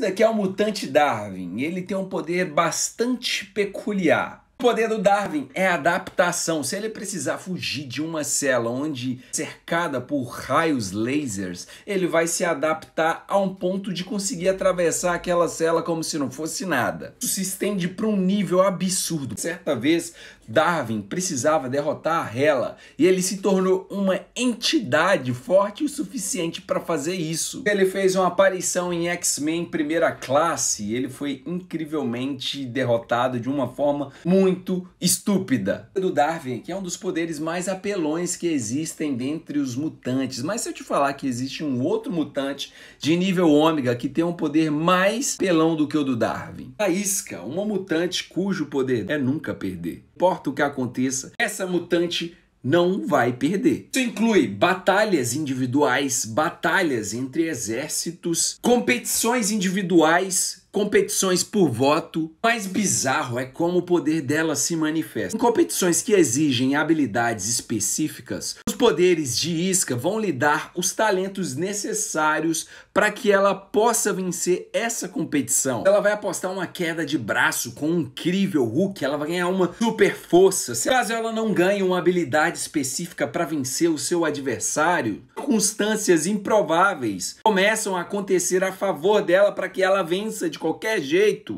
Esse daqui é o mutante Darwin, ele tem um poder bastante peculiar. O poder do Darwin é adaptação. Se ele precisar fugir de uma cela onde cercada por raios lasers, ele vai se adaptar a um ponto de conseguir atravessar aquela cela como se não fosse nada. Isso se estende para um nível absurdo. Certa vez, Darwin precisava derrotar a Hela e ele se tornou uma entidade forte o suficiente para fazer isso. Ele fez uma aparição em X-Men Primeira Classe. Ele foi incrivelmente derrotado de uma forma muito muito estúpida. Do Darwin, que é um dos poderes mais apelões que existem dentre os mutantes. Mas se eu te falar que existe um outro mutante de nível ômega que tem um poder mais pelão do que o do Darwin. A Isca, uma mutante cujo poder é nunca perder. Não importa o que aconteça, essa mutante não vai perder. Isso inclui batalhas individuais, batalhas entre exércitos, competições individuais, competições por voto, mais bizarro é como o poder dela se manifesta. Em competições que exigem habilidades específicas, os poderes de Isca vão lhe dar os talentos necessários para que ela possa vencer essa competição. Ela vai apostar uma queda de braço com um incrível Hulk, ela vai ganhar uma super força. Se caso ela não ganhe uma habilidade específica para vencer o seu adversário, circunstâncias improváveis começam a acontecer a favor dela para que ela vença de qualquer jeito.